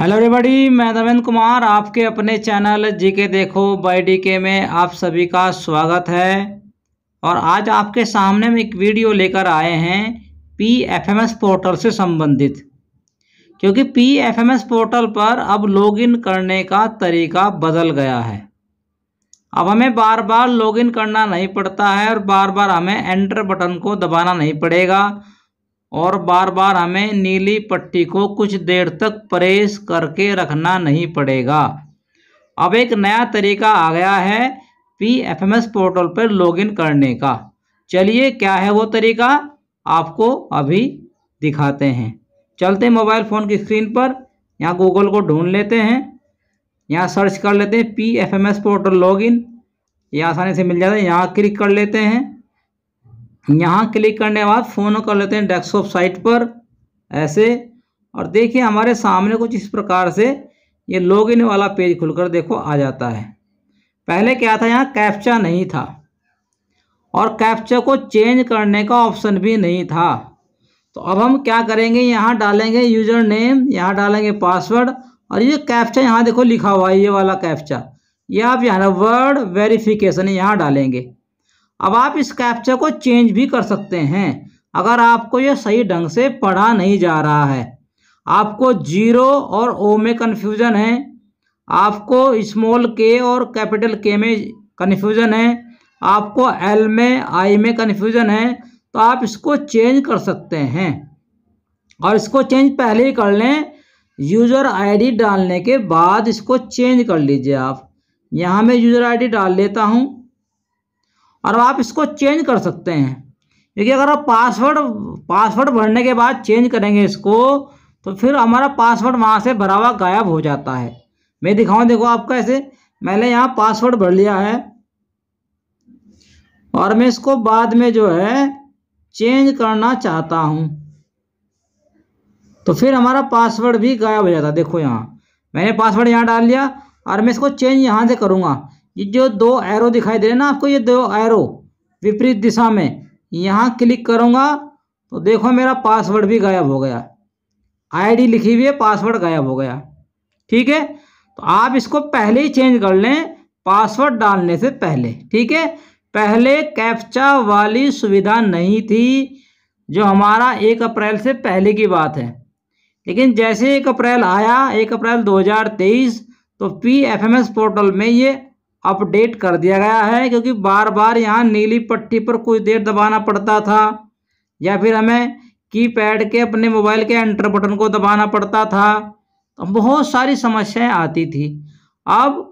hello everybody मैं दविंद कुमार आपके अपने चैनल जी के देखो बाई डी के में आप सभी का स्वागत है और आज आपके सामने हम एक वीडियो लेकर आए हैं P F M S portal से संबंधित क्योंकि P F M S portal पर अब लॉगिन करने का तरीका बदल गया है अब हमें बार बार लॉगिन करना नहीं पड़ता है और बार बार हमें एंटर बटन को दबाना नहीं पड़ेगा और बार बार हमें नीली पट्टी को कुछ देर तक प्रेस करके रखना नहीं पड़ेगा अब एक नया तरीका आ गया है P F M S portal पर लॉगिन करने का चलिए क्या है वो तरीका आपको अभी दिखाते हैं चलते मोबाइल फ़ोन की स्क्रीन पर यहाँ गूगल को ढूंढ लेते हैं यहाँ सर्च कर लेते हैं P F M S portal login ये आसानी से मिल जाता है यहाँ क्लिक कर लेते हैं यहाँ क्लिक करने के बाद फ़ोन कर लेते हैं डेस्कटॉप साइट पर ऐसे और देखिए हमारे सामने कुछ इस प्रकार से ये लॉगिन वाला पेज खुलकर देखो आ जाता है पहले क्या था यहाँ कैप्चा नहीं था और कैप्चा को चेंज करने का ऑप्शन भी नहीं था तो अब हम क्या करेंगे यहाँ डालेंगे यूजर नेम यहाँ डालेंगे पासवर्ड और ये कैप्चा यहाँ देखो लिखा हुआ है ये वाला कैप्चा ये आप यहाँ वर्ड वेरिफिकेशन यहाँ डालेंगे अब आप इस कैप्चर को चेंज भी कर सकते हैं अगर आपको यह सही ढंग से पढ़ा नहीं जा रहा है आपको जीरो और ओ में कन्फ्यूज़न है आपको स्मॉल के और कैपिटल के में कन्फ्यूज़न है आपको एल में आई में कन्फ्यूज़न है तो आप इसको चेंज कर सकते हैं और इसको चेंज पहले ही कर लें यूज़र आईडी डालने के बाद इसको चेंज कर लीजिए आप यहाँ मैं यूज़र आईडी डाल लेता हूँ और आप इसको चेंज कर सकते हैं क्योंकि अगर आप पासवर्ड पासवर्ड भरने के बाद चेंज करेंगे इसको तो फिर हमारा पासवर्ड वहाँ से भरा हुआ गायब हो जाता है मैं दिखाऊँ देखो आपका ऐसे मैंने यहाँ पासवर्ड भर लिया है और मैं इसको बाद में जो है चेंज करना चाहता हूँ तो फिर हमारा पासवर्ड भी गायब हो जाता है देखो यहाँ मैंने पासवर्ड यहाँ डाल लिया और मैं इसको चेंज यहाँ से करूँगा ये जो दो एरो दिखाई दे रहे हैं ना आपको ये दो एरो विपरीत दिशा में यहाँ क्लिक करूँगा तो देखो मेरा पासवर्ड भी गायब हो गया आईडी लिखी हुई है पासवर्ड गायब हो गया ठीक है तो आप इसको पहले ही चेंज कर लें पासवर्ड डालने से पहले ठीक है पहले कैप्चा वाली सुविधा नहीं थी जो हमारा एक अप्रैल से पहले की बात है लेकिन जैसे एक अप्रैल आया एक अप्रैल 2023 तो पी एफ पोर्टल में ये अपडेट कर दिया गया है क्योंकि बार बार यहाँ नीली पट्टी पर कुछ देर दबाना पड़ता था या फिर हमें कीपैड के अपने मोबाइल के एंटर बटन को दबाना पड़ता था तो बहुत सारी समस्याएं आती थी अब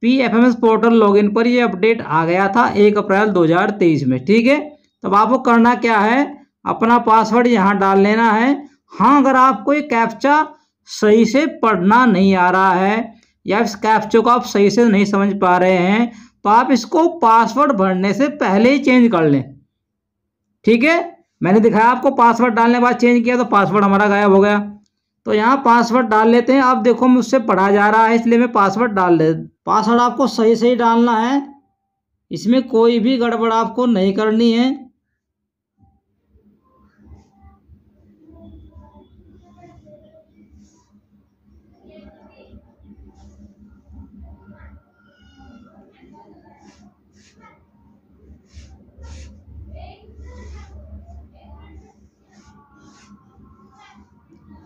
P F M S portal login पर यह अपडेट आ गया था एक अप्रैल 2023 में ठीक है तब आपको करना क्या है अपना पासवर्ड यहाँ डाल लेना है हाँ अगर आपको ये कैप्चा सही से पढ़ना नहीं आ रहा है या इस कैप्चो को आप सही से नहीं समझ पा रहे हैं तो आप इसको पासवर्ड भरने से पहले ही चेंज कर लें ठीक है मैंने दिखाया आपको पासवर्ड डालने के बाद चेंज किया तो पासवर्ड हमारा गायब हो गया तो यहाँ पासवर्ड डाल लेते हैं आप देखो मुझसे पढ़ा जा रहा है इसलिए मैं पासवर्ड डाल ले पासवर्ड आपको सही सही डालना है इसमें कोई भी गड़बड़ आपको नहीं करनी है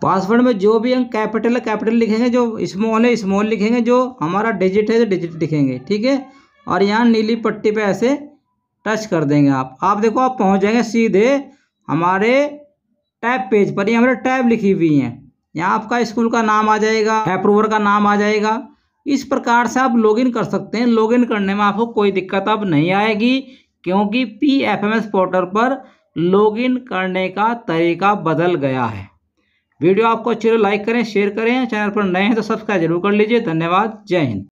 पासवर्ड में जो भी हम कैपिटल कैपिटल लिखेंगे जो स्मॉल है स्मॉल लिखेंगे जो हमारा डिजिट है जो डिजिट लिखेंगे ठीक है और यहाँ नीली पट्टी पे ऐसे टच कर देंगे आप आप देखो आप पहुँच जाएंगे सीधे हमारे टैब पेज पर ये हमारे टैब लिखी हुई हैं यहाँ आपका स्कूल का नाम आ जाएगा अप्रूवर का नाम आ जाएगा इस प्रकार से आप लॉगिन कर सकते हैं लॉगिन करने में आपको कोई दिक्कत अब नहीं आएगी क्योंकि P F M S portal पर लॉगिन करने का तरीका बदल गया है वीडियो आपको अच्छी लाइक करें शेयर करें चैनल पर नए हैं तो सब्सक्राइब जरूर कर लीजिए धन्यवाद जय हिंद